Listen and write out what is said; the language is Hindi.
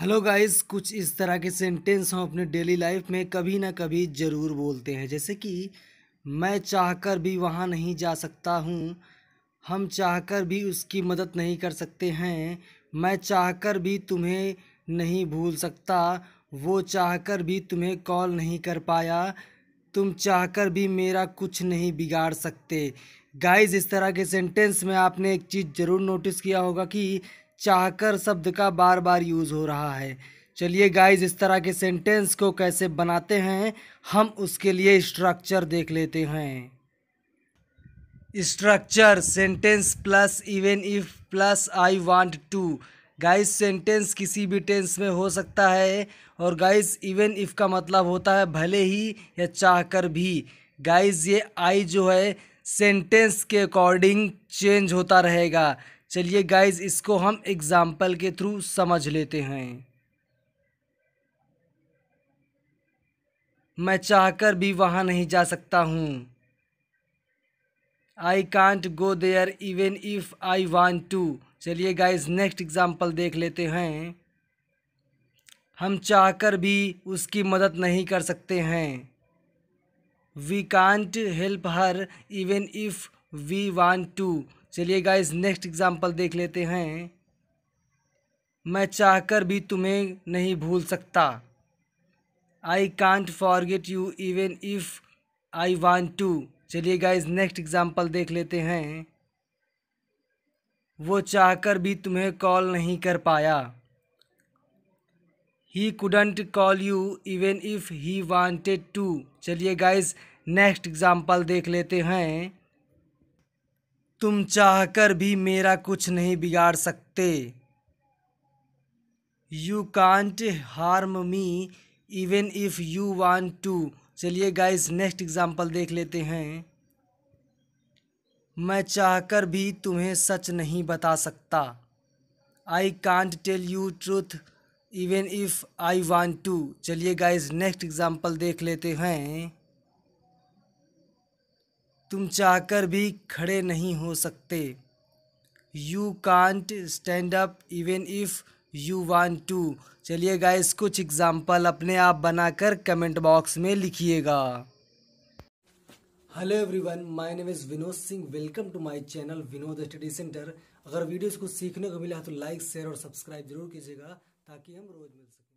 हेलो गाइस कुछ इस तरह के सेंटेंस हम अपने डेली लाइफ में कभी ना कभी ज़रूर बोलते हैं जैसे कि मैं चाहकर भी वहाँ नहीं जा सकता हूँ हम चाहकर भी उसकी मदद नहीं कर सकते हैं मैं चाहकर भी तुम्हें नहीं भूल सकता वो चाहकर भी तुम्हें कॉल नहीं कर पाया तुम चाहकर भी मेरा कुछ नहीं बिगाड़ सकते गाइस इस तरह के सेंटेंस में आपने एक चीज़ ज़रूर नोटिस किया होगा कि चाहकर शब्द का बार बार यूज़ हो रहा है चलिए गाइज इस तरह के सेंटेंस को कैसे बनाते हैं हम उसके लिए स्ट्रक्चर देख लेते हैं structure sentence plus even if plus I want to guys sentence किसी भी टेंस में हो सकता है और गाइस इवन इफ़ का मतलब होता है भले ही या चाहकर भी गाइस ये आई जो है सेंटेंस के अकॉर्डिंग चेंज होता रहेगा चलिए गाइज इसको हम एग्ज़ाम्पल के थ्रू समझ लेते हैं मैं चाहकर भी वहाँ नहीं जा सकता हूँ I can't go there even if I want to चलिए गाइज नेक्स्ट एग्ज़ाम्पल देख लेते हैं हम चाहकर भी उसकी मदद नहीं कर सकते हैं we can't help her even if we want to चलिए गाइज नेक्स्ट एग्जाम्पल देख लेते हैं मैं चाहकर भी तुम्हें नहीं भूल सकता I can't forget you even if I want to चलिए गाइज नेक्स्ट एग्ज़ाम्पल देख लेते हैं वो चाहकर भी तुम्हें कॉल नहीं कर पाया he couldn't call you even if he wanted to चलिए गाइज नेक्स्ट एग्ज़ाम्पल देख लेते हैं तुम चाहकर भी मेरा कुछ नहीं बिगाड़ सकते you can't harm me even if you want to चलिए गाइस नेक्स्ट एग्जाम्पल देख लेते हैं मैं चाहकर भी तुम्हें सच नहीं बता सकता I can't tell you truth even if I want to चलिए गाइस नेक्स्ट एग्जाम्पल देख लेते हैं तुम चाहकर भी खड़े नहीं हो सकते you can't stand up even if you want to चलिए गाइस कुछ एग्जाम्पल अपने आप बनाकर कमेंट बॉक्स में लिखिएगा hello everyone my name is Vinod Singh welcome to my channel Vinod study centre अगर वीडियोस को सीखने को मिला तो लाइक शेयर और सब्सक्राइब जरूर कीजिएगा ताकि हम रोज़ मिल सकें